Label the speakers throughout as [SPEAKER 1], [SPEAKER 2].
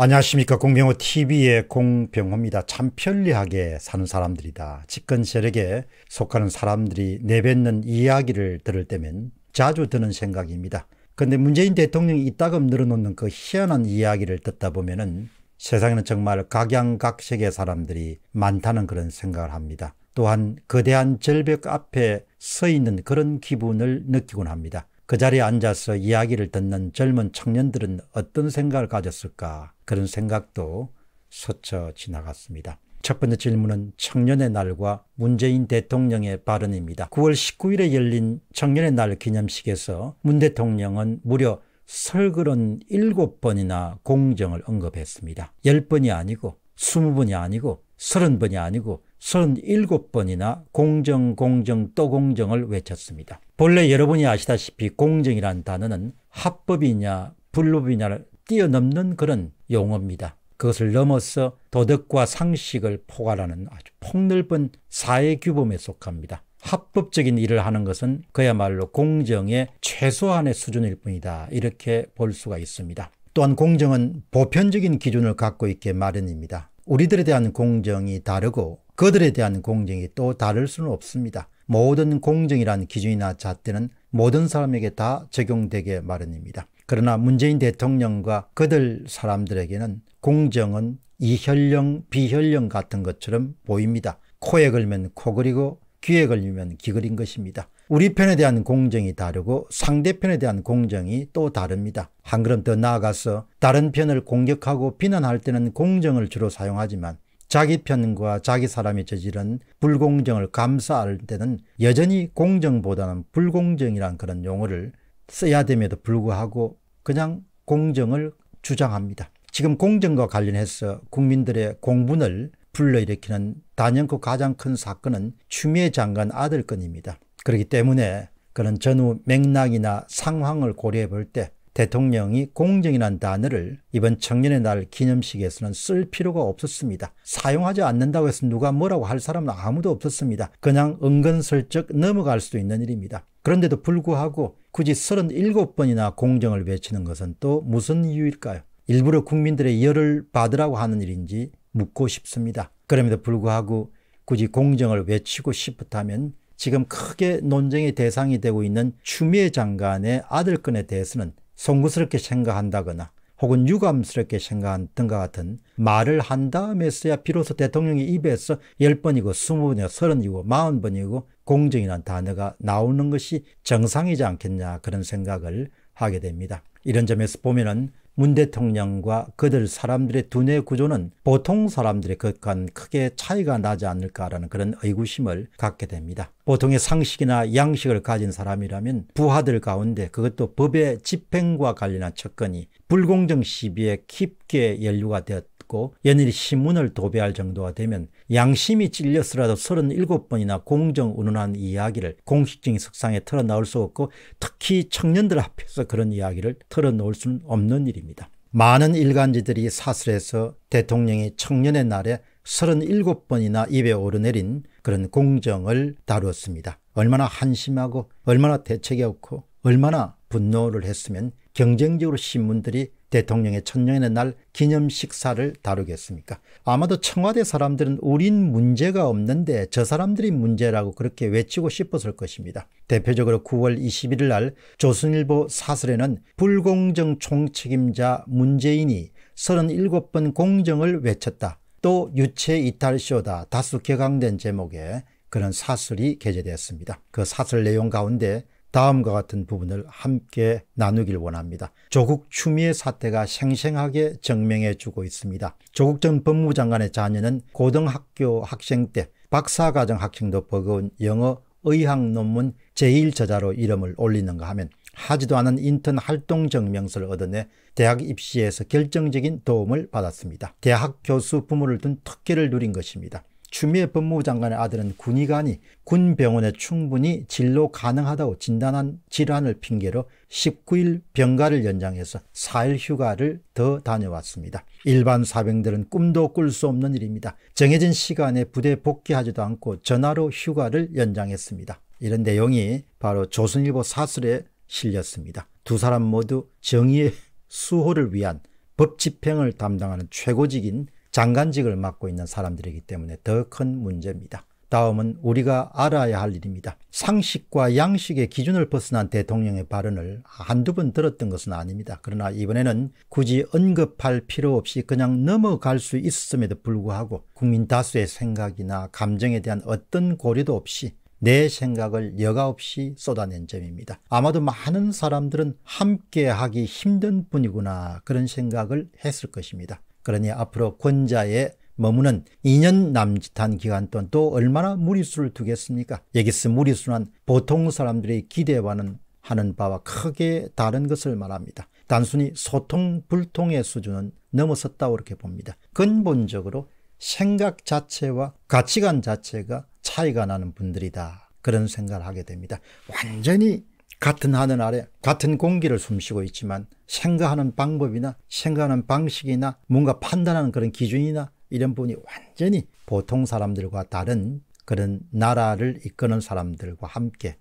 [SPEAKER 1] 안녕하십니까 공병호 TV의 공병호입니다. 참 편리하게 사는 사람들이다. 집권 세력에 속하는 사람들이 내뱉는 이야기를 들을 때면 자주 드는 생각입니다. 그런데 문재인 대통령이 이따금 늘어놓는 그 희한한 이야기를 듣다 보면은 세상에는 정말 각양각색의 사람들이 많다는 그런 생각을 합니다. 또한 거대한 절벽 앞에 서 있는 그런 기분을 느끼곤 합니다. 그 자리에 앉아서 이야기를 듣는 젊은 청년들은 어떤 생각을 가졌을까 그런 생각도 스쳐 지나갔습니다. 첫 번째 질문은 청년의 날과 문재인 대통령의 발언입니다. 9월 19일에 열린 청년의 날 기념식에서 문 대통령은 무려 설그런 7번이나 공정을 언급했습니다. 10번이 아니고 20번이 아니고 30번이 아니고 37번이나 공정, 공정, 또 공정을 외쳤습니다. 본래 여러분이 아시다시피 공정이란 단어는 합법이냐 불법이냐를 뛰어넘는 그런 용어입니다. 그것을 넘어서 도덕과 상식을 포괄하는 아주 폭넓은 사회 규범에 속합니다. 합법적인 일을 하는 것은 그야말로 공정의 최소한의 수준일 뿐이다. 이렇게 볼 수가 있습니다. 또한 공정은 보편적인 기준을 갖고 있게 마련입니다. 우리들에 대한 공정이 다르고 그들에 대한 공정이 또 다를 수는 없습니다. 모든 공정이라는 기준이나 잣대는 모든 사람에게 다 적용되게 마련입니다. 그러나 문재인 대통령과 그들 사람들에게는 공정은 이혈령, 비혈령 같은 것처럼 보입니다. 코에 걸면 코그리고 귀에 걸리면 귀걸인 것입니다. 우리 편에 대한 공정이 다르고 상대편에 대한 공정이 또 다릅니다. 한 걸음 더 나아가서 다른 편을 공격하고 비난할 때는 공정을 주로 사용하지만 자기 편과 자기 사람이 저지른 불공정을 감사할 때는 여전히 공정보다는 불공정이란 그런 용어를 써야 됨에도 불구하고 그냥 공정을 주장합니다. 지금 공정과 관련해서 국민들의 공분을 불러일으키는 단연코 가장 큰 사건은 추미애 장관 아들 건입니다. 그렇기 때문에 그런 전후 맥락이나 상황을 고려해 볼때 대통령이 공정이란 단어를 이번 청년의 날 기념식에서는 쓸 필요가 없었습니다. 사용하지 않는다고 해서 누가 뭐라고 할 사람은 아무도 없었습니다. 그냥 은근슬쩍 넘어갈 수도 있는 일입니다. 그런데도 불구하고 굳이 37번이나 공정을 외치는 것은 또 무슨 이유일까요? 일부러 국민들의 열을 받으라고 하는 일인지 묻고 싶습니다. 그럼에도 불구하고 굳이 공정을 외치고 싶었다면 지금 크게 논쟁의 대상이 되고 있는 추미애 장관의 아들건에 대해서는 송구스럽게 생각한다거나 혹은 유감스럽게 생각한 등과 같은 말을 한 다음에 서야 비로소 대통령의 입에서 10번이고 20번이고 30이고 번 40번이고 공정이라는 단어가 나오는 것이 정상이지 않겠냐 그런 생각을 하게 됩니다. 이런 점에서 보면은 문 대통령과 그들 사람들의 두뇌 구조는 보통 사람들의 것과는 크게 차이가 나지 않을까라는 그런 의구심을 갖게 됩니다. 보통의 상식이나 양식을 가진 사람이라면 부하들 가운데 그것도 법의 집행과 관련한 접근이 불공정 시비에 깊게 연루가 되었다. 듣고 연일 신문을 도배할 정도가 되면 양심이 찔렸서라도 37번이나 공정 운운한 이야기를 공식적인 석상에 털어놓을 수 없고 특히 청년들 앞에서 그런 이야기를 털어놓을 수는 없는 일입니다. 많은 일간지들이 사설에서 대통령이 청년의 날에 37번이나 입에 오르내린 그런 공정을 다루었습니다. 얼마나 한심하고 얼마나 대책이 없고 얼마나 분노를 했으면 경쟁적으로 신문들이 대통령의 천년의 날 기념 식사를 다루겠습니까? 아마도 청와대 사람들은 우린 문제가 없는데 저 사람들이 문제라고 그렇게 외치고 싶었을 것입니다. 대표적으로 9월 21일 날 조선일보 사설에는 불공정 총책임자 문재인이 37번 공정을 외쳤다. 또 유체 이탈쇼다 다수 개강된 제목의 그런 사설이 게재되었습니다. 그 사설 내용 가운데 다음과 같은 부분을 함께 나누길 원합니다. 조국 추미애 사태가 생생하게 증명해 주고 있습니다. 조국 전 법무장관의 자녀는 고등학교 학생 때 박사과정 학생도 버거운 영어 의학 논문 제1저자로 이름을 올리는가 하면 하지도 않은 인턴 활동 증명서를 얻어내 대학 입시에서 결정적인 도움을 받았습니다. 대학 교수 부모를 둔 특혜를 누린 것입니다. 추미애 법무부 장관의 아들은 군의관이 군병원에 충분히 진료 가능하다고 진단한 질환을 핑계로 19일 병가를 연장해서 4일 휴가를 더 다녀왔습니다. 일반 사병들은 꿈도 꿀 수 없는 일입니다. 정해진 시간에 부대 복귀하지도 않고 전화로 휴가를 연장했습니다. 이런 내용이 바로 조선일보 사설에 실렸습니다. 두 사람 모두 정의의 수호를 위한 법 집행을 담당하는 최고직인 장관직을 맡고 있는 사람들이기 때문에 더 큰 문제입니다. 다음은 우리가 알아야 할 일입니다. 상식과 양식의 기준을 벗어난 대통령의 발언을 한두 번 들었던 것은 아닙니다. 그러나 이번에는 굳이 언급할 필요 없이 그냥 넘어갈 수 있었음에도 불구하고 국민 다수의 생각이나 감정에 대한 어떤 고려도 없이 내 생각을 여가 없이 쏟아낸 점입니다. 아마도 많은 사람들은 함께 하기 힘든 분이구나 그런 생각을 했을 것입니다. 그러니 앞으로 권자에 머무는 2년 남짓한 기간 동안 또 얼마나 무리수를 두겠습니까? 여기서 무리수는 보통 사람들의 기대와는 하는 바와 크게 다른 것을 말합니다. 단순히 소통 불통의 수준은 넘어섰다고 이렇게 봅니다. 근본적으로 생각 자체와 가치관 자체가 차이가 나는 분들이다. 그런 생각을 하게 됩니다. 완전히 같은 하늘 아래 같은 공기를 숨쉬고 있지만 생각하는 방법이나 생각하는 방식이나 뭔가 판단하는 그런 기준이나 이런 부분이 완전히 보통 사람들과 다른 그런 나라를 이끄는 사람들과 함께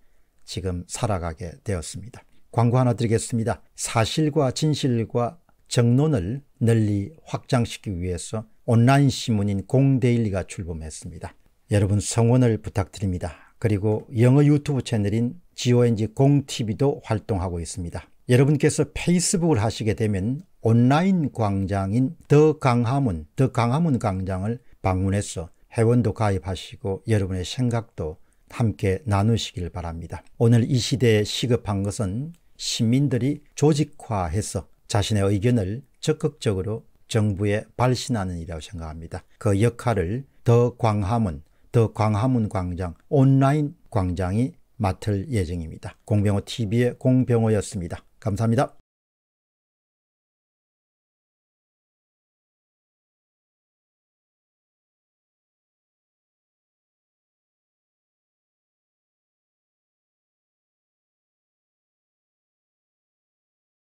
[SPEAKER 1] 지금 살아가게 되었습니다. 광고 하나 드리겠습니다. 사실과 진실과 정론을 널리 확장시키기 위해서 온라인 신문인 공데일리가 출범했습니다. 여러분 성원을 부탁드립니다. 그리고 영어 유튜브 채널인 GONG t v 도 활동하고 있습니다. 여러분께서 페이스북을 하시게 되면 온라인 광장인 더 강하문, 더 강하문 광장을 방문해서 회원도 가입하시고 여러분의 생각도 함께 나누시길 바랍니다. 오늘 이 시대에 시급한 것은 시민들이 조직화해서 자신의 의견을 적극적으로 정부에 발신하는 일이라고 생각합니다. 그 역할을 더 광화문, 더 광화문 광장, 온라인 광장이 맡을 예정입니다. 공병호 TV의 공병호였습니다. 감사합니다.